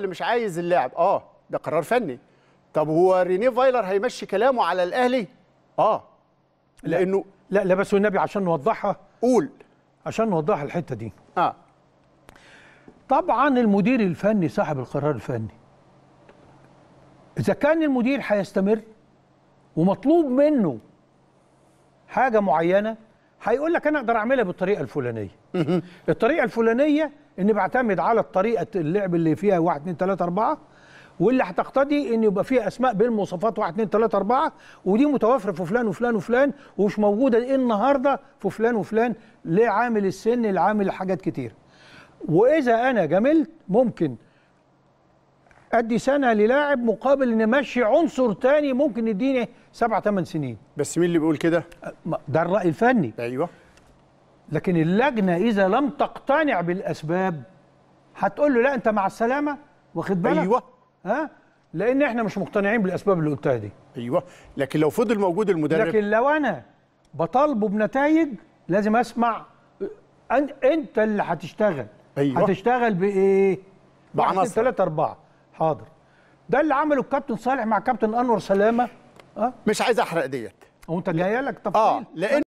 اللي مش عايز اللاعب اه ده قرار فني طب هو رينيه فايلر هيمشي كلامه على الاهلي اه لانه لا لا بس والنبي عشان نوضحها قول عشان نوضح الحته دي اه طبعا المدير الفني صاحب القرار الفني اذا كان المدير هيستمر ومطلوب منه حاجه معينه هيقول لك انا اقدر اعملها بالطريقه الفلانيه الطريقه الفلانيه اني بعتمد على الطريقه اللعب اللي فيها 1 2 3 4 واللي هتقتضي ان يبقى فيها اسماء بالمواصفات 1 2 3 4 ودي متوافره في فلان وفلان وفلان ومش موجوده ايه النهارده في فلان وفلان ليه عامل السن عامل حاجات كتير واذا انا جملت ممكن ادي سنه للاعب مقابل ان امشي عنصر تاني ممكن يديني سبع ثمان سنين بس مين اللي بيقول كده ده الراي الفني ايوه لكن اللجنه اذا لم تقتنع بالاسباب هتقول له لا انت مع السلامه واخد بالك ايوه ها لان احنا مش مقتنعين بالاسباب اللي قلتها دي ايوه لكن لو فضل موجود المدرب لكن لو انا بطالبه بنتائج لازم اسمع أن انت اللي هتشتغل ايوه هتشتغل بايه بعناصر تلاتة أربعة حاضر ده اللي عمله الكابتن صالح مع كابتن انور سلامه أه؟ مش عايز احرق ديت وانت جاي لك آه. تفصيل اه لان